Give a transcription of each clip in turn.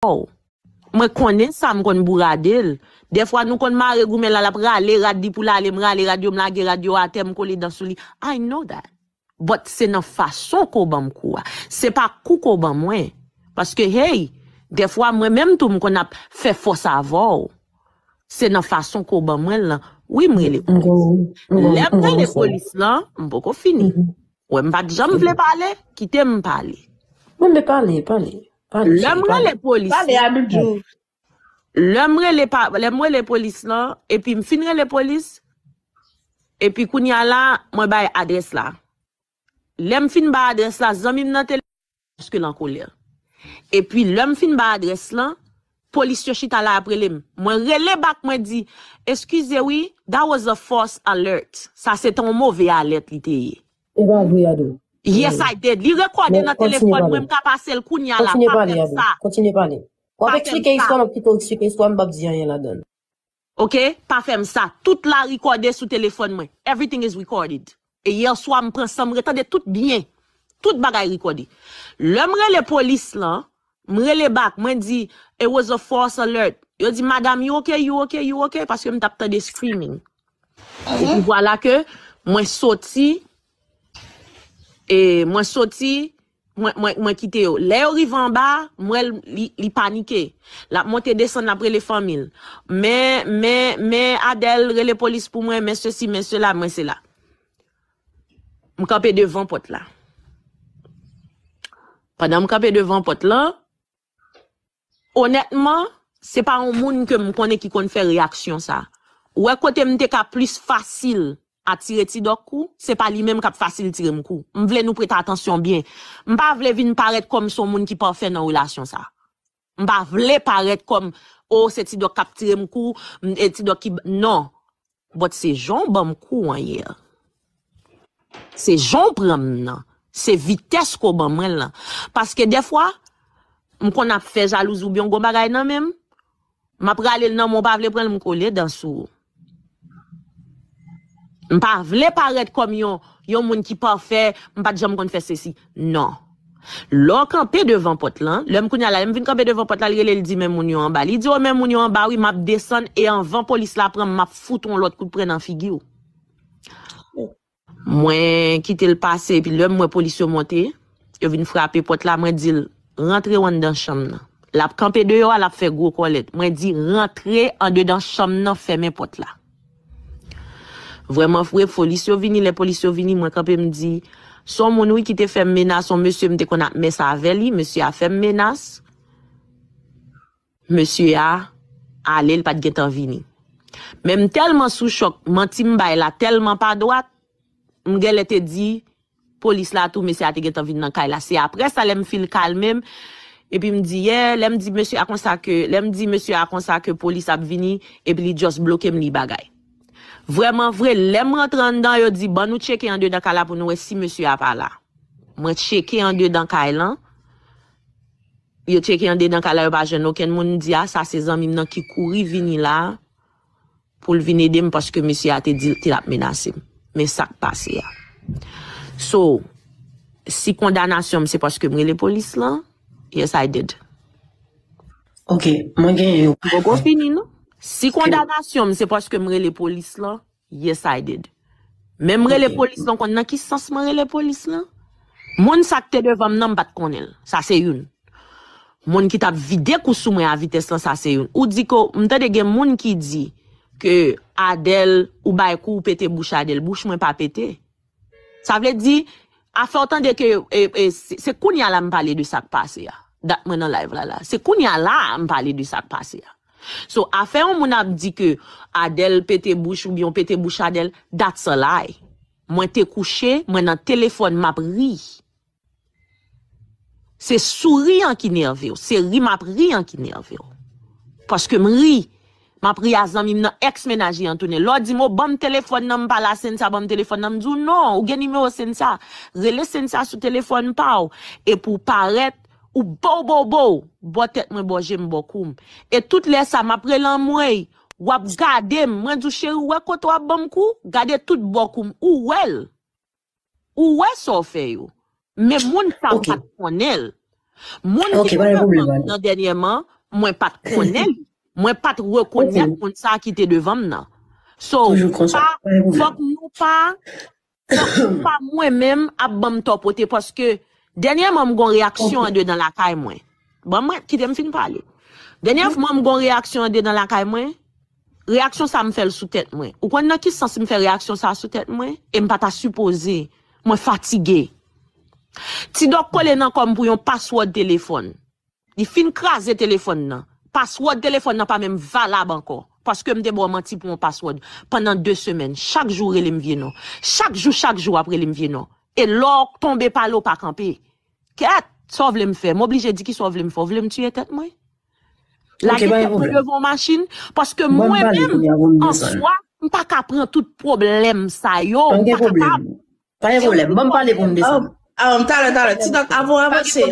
Ou, mwen konen sa mwen konn bura del. Defwa nou konn mare gume lalap rale, rade dipu lale, mwen rale rade yon lage rade yon ate mwen kole dansou li. I know that. But se nan fason kou ban mwen kouwa. Se pa kou kou ban mwen. Paske hey, defwa mwen menm tou mwen konn ap fe fosa avou. Se nan fason kou ban mwen lan. Ou mwen le koulis. Le mwen le koulis lan, mwen pou kon fini. Mm-hmm. Ou mwen pa dijan mwen ple pale, kite mwen pale. Mwen be pale, pale. Lèm wè lè polis, lèm wè lè polis lan, epi m fin wè lè polis, epi koun ya la, mwen bay adres la. Lèm fin ba adres la, zomim nan tel, pskwè nan kou lè. Epi lèm fin ba adres la, polis yoshi tala apre lèm. Mwen relè bak mwen di, eskwize wè, that was a false alert. Sa se ton mò vè alert li teye. Ewa, vwe adou. Yes, mm. I did. Li rekode bon, nan telefon mwen, mwen tap asel koun ya la. Kontine bon, pa li, Abou. Kontine pa li. Opek trike iskon, opek trike iskon, mwen bab diyan yon la don. Ok, pa fe msa. Tout la rekode sou telefon mwen. Everything is recorded. E yon swan mwen prensa, mwen retade tout bine. Tout bagay rekode. Le mwen le polis la, mwen le bak, mwen di, it was a false alert. Yo di, madame, you ok, you ok, you ok? Paske mwen tap tade streaming. Yon ah di, wala ke, mwen soti, E mwen soti, mwen kite yo. Le yo rivan ba, mwen li panike. La mwen te desen apre le famil. Men, men, men, Adel, re le polis pou mwen, men se si, men se la, men se la. Mwen kape devan pot la. Padan mwen kape devan pot la, onetman, se pa an moun ke mwen kone ki kon fè reaksyon sa. Ouè e kote mwen te ka plus fasil. a tire ti do kou, se pa li menm kap fasil tire m kou. M vle nou prete atensyon bien. M pa vle vin paret kom son moun ki pa fè nan relasyon sa. M pa vle paret kom, oh, se ti do kap tire m kou, se ti do ki... Non. Bote se jom ban m kou an ye. Se jom pram nan. Se vites ko ban men lan. Paske defwa, m kon ap fe jalou zoubyon gomaray nan menm. M ap ralel nan, m w pa vle pren m kou le dansou. M pa vle paret kom yon, yon moun ki pa fe, m pa di jan m kon fese si. Non. Lò, kante devan pot lan, lèm koun ya la, lèm vin kante devan pot lan, lèlèl di men moun yon anbali. Di yo men moun yon anbali, map desen, e anvan polis la pran, map fouton lòt kout pren an figi ou. Mwen kite l'pase, pi lèm mwen polis yo mote, yon vin frape pot lan, mwen di l, rentre wan dan cham nan. Lèm kante devan, lèm fe go kolet, mwen di rentre an de dan cham nan fe men pot lan. Vreman fwe polis yo vini, le polis yo vini, mwen kapi mdi, son moun wikite fèm menas, son monsye mde kon ap mes avè li, monsye a fèm menas, monsye a alel pat getan vini. Mèm telman sou chok, mwen tim bay la telman pa doat, mgen lete di, polis la tou monsye a te getan vini nan kay la. Se apres a lem fil kalmèm, epi mdi, ye, lem di monsye a konsa ke polis ap vini, epi li just blokem li bagay. Vreman vre, lèm rentran dan yo di, ba bon, nou cheke yon dè dan kala pou nou wè si mè sya pa la. Mwen cheke yon dè dan kala, yo cheke yon dè dan kala yo pa jen nou, ken moun di a, sa se zan mim nan ki kouri vini la pou l vini dèm paske mè sya te dil ap menasim. Mè sak pase ya. So, si kondanas yon mse paske mwen le polis la, yes I did. Ok, mwen gen yon. Mwen kon fini nou. Si kondavasyon, mse paske mre le polis la, yes I did. Men mre le polis la, kon nan ki sens mre le polis la? Moun sakte devam nan bat konel, sa se yun. Moun ki tap vide kousou mwen avites la, sa se yun. Ou di ko, mte de gen moun ki di, ke Adel ou Baykou pete bouch Adel, bouch mwen pa pete. Sa vle di, a fè otan de ke, e, e, se koun ya la mpale di sak pase ya. Dat menon la evlala, se koun ya la mpale di sak pase ya. So, afe yon moun ap di ke Adel pete bouch ou biyon pete bouch Adel, dat solay. Mwen te kouche, mwen nan telefon map ri. Se sou ri an ki nerve yo, se ri map ri an ki nerve yo. Paske m ri, map ri azan mi mnen eks menaj yon tounen. Lò di mò, bom telefon nan m pala sen sa, bom telefon nan m djou, non, ou gen ime o sen sa. Rele sen sa sou telefon pa ou, e pou paret, Ou bou, bou, bou, bo tèt mwen bojèm bokoum. Et tout lè sa maprelan mwen, wap gade mwen du chèrou wè kote wap bomkou, gade tout bokoum. Ou wèl, ou wè so fè you. Men moun sa pat konel. Moun nou mwen mwen mwen mwen mwen mwen mwen, mwen pat konel, mwen pat rekondyat mwen sa akite devan mwen. So, fok mwen ou pa, fok mwen mwen mwen mwen mwen mwen, ap bom to potè, paske... Dènyè mwen mwen mwen reaksyon an dè nan lakay mwen. Bon mwen, ki dè mwen fin pali. Dènyè mwen mwen mwen mwen reaksyon an dè nan lakay mwen, reaksyon sa mwen fèl sou tèt mwen. Ou kon nan ki sens mwen fèl reaksyon sa sou tèt mwen? Mwen pata supose, mwen fatige. Ti do kolè nan kon mwen mwen mwen password telefon. Di fin krasè telefon nan. Password telefon nan pa mwen mwen valab ankon. Paske mwen mwen mwen tip mwen password. Pendan dè semen, chak jou rè mwen vye nan. Chak jou, chak jou apre mwen mwen vye nan. E lò, tombe pa lò pa kampe. Kè, so vle m fè? M obli jè di ki so vle m fò. Vle m tue tèt mwen? La gen te prele vò machin. Paske bon, mwen mèm, an swa, m pa ka pren tout problem sa yo. M pa ka pran. Faye volem. M pa m pale koun de san. A, m talè, talè. Ti dak avon avosè.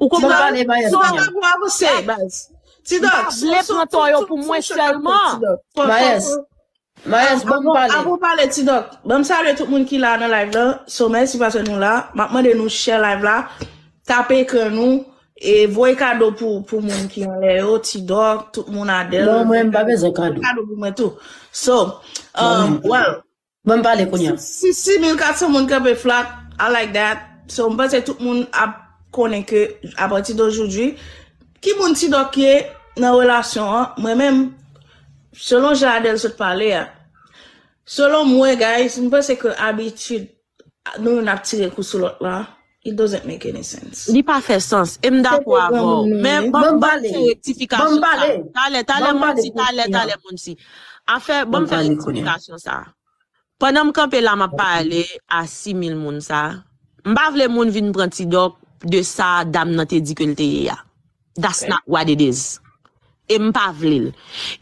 Ou kouman? Ti dak avon avosè. Bayes. Ti dak. M pa ple pran to yo pou mwen selman. Bayes. A ah, mwen pale ti dok. Mwen sa de tout moun ki la nan live la. So mwen si pase nou la. Mwen de nou share live la. Tape ke nou. E voy kado pou moun ki la. Yo ti dok. Tout moun a de. Non, um, mwen pale konya. 6400 moun kepe flat. I like that. Mwen pase tout moun a koneke. A pati dojoujou. Ki moun ti dok ye nan relasyon an. Mwen mwen mwen. selon jè adèl se te pale ya, selon mwen guys, mwen se ke abitid, nou yon ap ti dekou sou lot la, it doesn't make any sense. Ni pa fè sens, mwen ba fè retifikasyon sa, talè, talè moun si, talè, talè moun si, a fè, mwen fè retifikasyon sa, pwè nan mwen kanpe la mwen pale, a 6.000 moun sa, mbav lè moun vin pranti do, de sa dam nan te dikulte ya, das not what it is. e m pa vle l.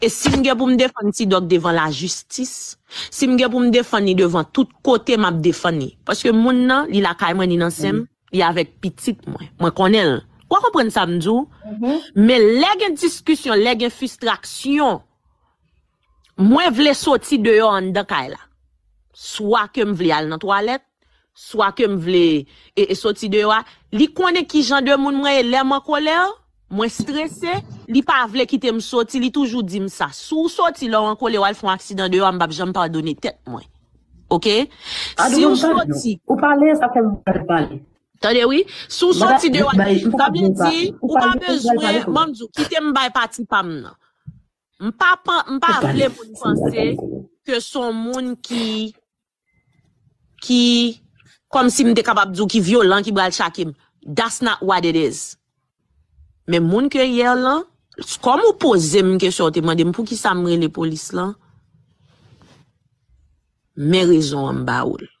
E si m gen pou m defani ti dok devan la justis, si m gen pou m defani devan tout kote m ap defani. Paske moun nan, li la kay mwen inansem, mhm. li avek pitik mwen, mwen konen. Kwa kompren samdou? Mhm. Me leg en diskusyon, leg en frustraksyon, mwen vle soti deyo an dekay la. Swa ke m vle al nan toalet, swa ke m vle e, e soti deyo a. Li konen ki jan de moun mwen e lem an kolel, Mwen stresse, li pa vle kite msoti, li toujou di msa. Sou soti lor anko le wal fwen aksidan deyo an bab jom pa adone tet mwen. Ok? Si ou soti... Ou pale, sa kem mwen pale pale. Tadewi? Sou soti deyo an, kamyen ti, ou pa mwen zwe, mwen djou, kite mwen bay e pati mpam nou. Mpa vle pou ni konsey ke son moun ki... Ki... Kom si mte kabab djou ki vyo lan ki bal chakim. Das na wade dez. Men moun ke yer lan, skan mou pose moun kesyote mwen dem pou ki sa mre le polis lan, mè rezon mba oul.